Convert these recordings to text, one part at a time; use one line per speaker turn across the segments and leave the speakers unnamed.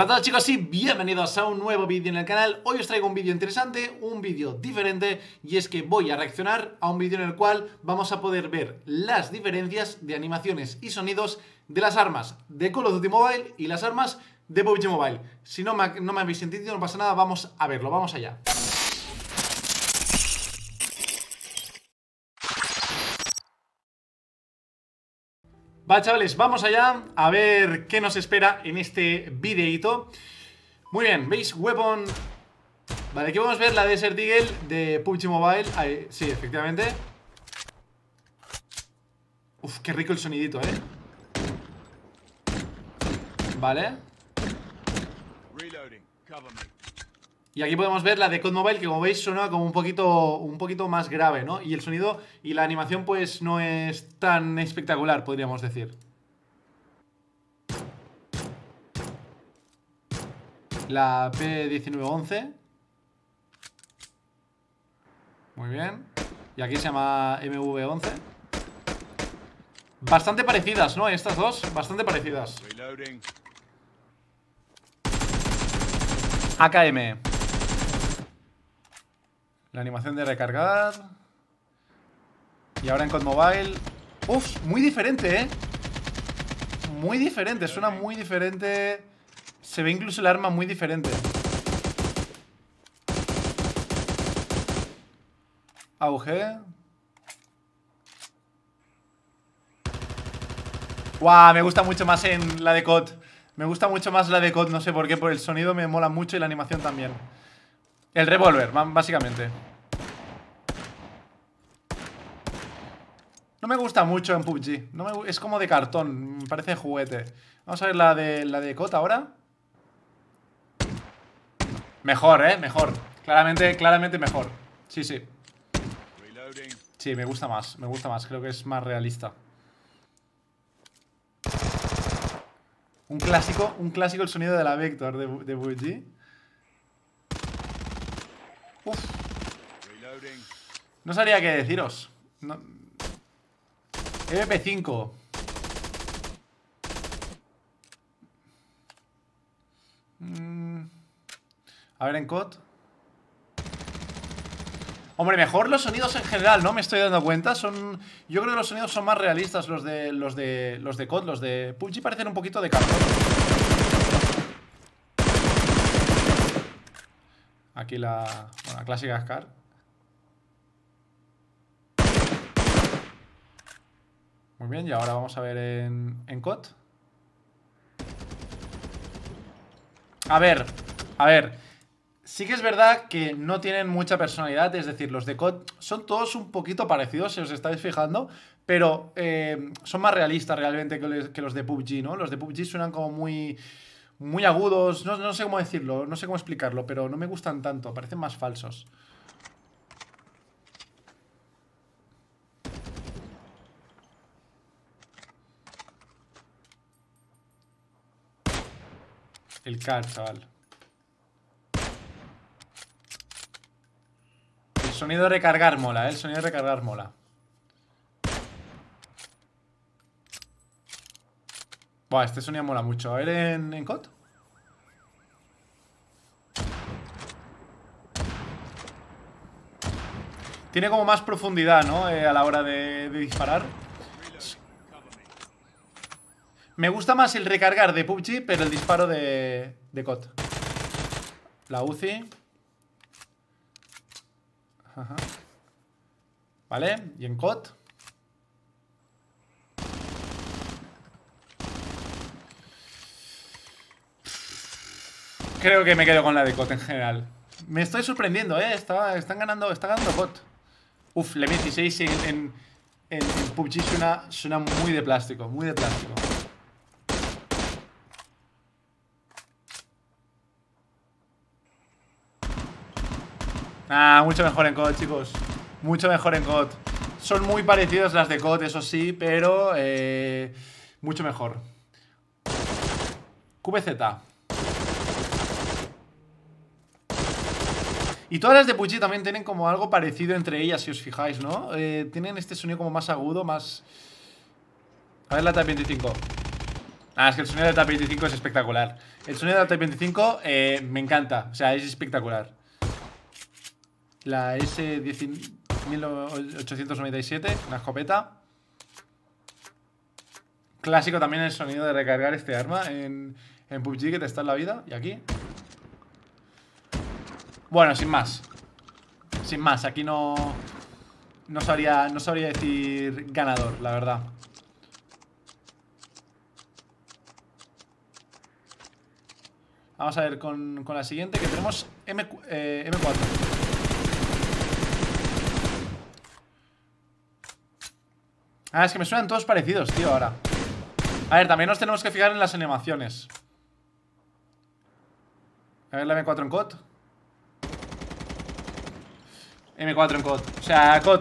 Hola a todos chicos y bienvenidos a un nuevo vídeo en el canal Hoy os traigo un vídeo interesante, un vídeo diferente Y es que voy a reaccionar a un vídeo en el cual vamos a poder ver las diferencias de animaciones y sonidos De las armas de Call of Duty Mobile y las armas de PUBG Mobile Si no me, no me habéis sentido no pasa nada, vamos a verlo, vamos allá Va, chavales, vamos allá a ver qué nos espera en este videito. Muy bien, ¿veis? Weapon... Vale, aquí a ver la Desert Eagle de PUBG Mobile. Ahí, sí, efectivamente. Uf, qué rico el sonidito, ¿eh? Vale. Reloading. Cover y aquí podemos ver la de Code Mobile, que como veis suena como un poquito, un poquito más grave, ¿no? Y el sonido y la animación pues no es tan espectacular, podríamos decir. La P1911. Muy bien. Y aquí se llama MV11. Bastante parecidas, ¿no? Estas dos, bastante parecidas. AKM. La animación de recargar. Y ahora en COD Mobile. Uf, muy diferente, ¿eh? Muy diferente, suena muy diferente. Se ve incluso el arma muy diferente. Auge. wow, me gusta mucho más en la de COD. Me gusta mucho más la de COD, no sé por qué, por el sonido me mola mucho y la animación también. El revólver, básicamente. No me gusta mucho en PUBG. es como de cartón, me parece juguete. Vamos a ver la de, la de ahora. Mejor, ¿eh? Mejor. Claramente, claramente mejor. Sí, sí. Sí, me gusta más, me gusta más. Creo que es más realista. Un clásico, un clásico el sonido de la Vector de, de PUBG. No sabría qué deciros. No. E MP5. Mm. A ver en COD. Hombre, mejor los sonidos en general, ¿no? Me estoy dando cuenta. Son. Yo creo que los sonidos son más realistas los de. los de. los de COD, los de. PUBG parecen un poquito de cartón. Aquí la, clásica Scar. Muy bien, y ahora vamos a ver en, en A ver, a ver. Sí que es verdad que no tienen mucha personalidad, es decir, los de COD son todos un poquito parecidos, si os estáis fijando, pero eh, son más realistas realmente que, los de PUBG, ¿no? Los de PUBG suenan como muy muy agudos, no, sé cómo decirlo, no sé cómo explicarlo, pero no me gustan tanto, parecen más falsos. El car, chaval. El sonido de recargar mola, eh, El sonido de recargar mola. Buah, este sonido mola mucho. A ver en, en Tiene como más profundidad, ¿no? Eh, a la hora de, disparar. Me gusta más el recargar de PUBG, pero el disparo de, de COD. La UCI. Ajá. Vale, y en cot. Creo que me quedo con la de Cot en general. Me estoy sorprendiendo, ¿eh? están ganando, está ganando Cot. Uf, le 16 en, en, PUBG suena, muy de plástico, muy de plástico. Ah, mucho mejor en COD, chicos. Mucho mejor en COD. Son muy parecidas las de COD, eso sí, pero eh, mucho mejor. QBZ. Y todas las de PUBG también tienen como algo parecido entre ellas, si os fijáis, ¿no? Eh, tienen este sonido como más agudo, más... A ver la Type 25. Ah, es que el sonido de la Type 25 es espectacular. El sonido de la Type 25 eh, me encanta. O sea, es espectacular. La S1897, una escopeta. Clásico también el sonido de recargar este arma en, en PUBG que te está en la vida. Y aquí... Bueno, sin más. Sin más, aquí no... No sabría, no sabría decir ganador, la verdad. Vamos a ver con, la siguiente, que tenemos M, eh, M4. Ah, es que me suenan todos parecidos, tío, ahora A ver, también nos tenemos que fijar en las animaciones A ver la M4 en COD M4 en COD. O sea, COD.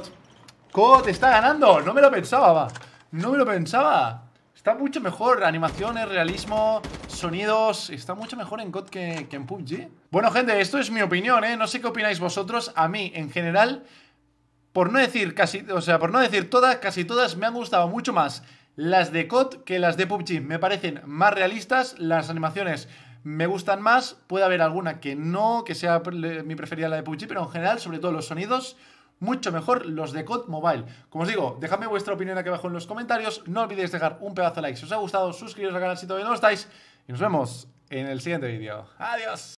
COD está ganando. No me lo pensaba, va. No me lo pensaba. Está mucho mejor. Animaciones, realismo, sonidos. Está mucho mejor en COD que, en PUBG. Bueno, gente, esto es mi opinión, ¿eh? No sé qué opináis vosotros. A mí, en general, por no decir casi, o sea, por no decir todas, casi todas me han gustado mucho más las de COD que las de PUBG. Me parecen más realistas, las animaciones me gustan más. Puede haber alguna que no, que sea mi preferida la de PUBG, pero en general, sobre todo los sonidos, mucho mejor los de COD Mobile. Como os digo, dejadme vuestra opinión aquí abajo en los comentarios. No olvidéis dejar un pedazo de like si os ha gustado, suscribiros al canal si todavía no estáis. Y nos vemos en el siguiente vídeo. Adiós.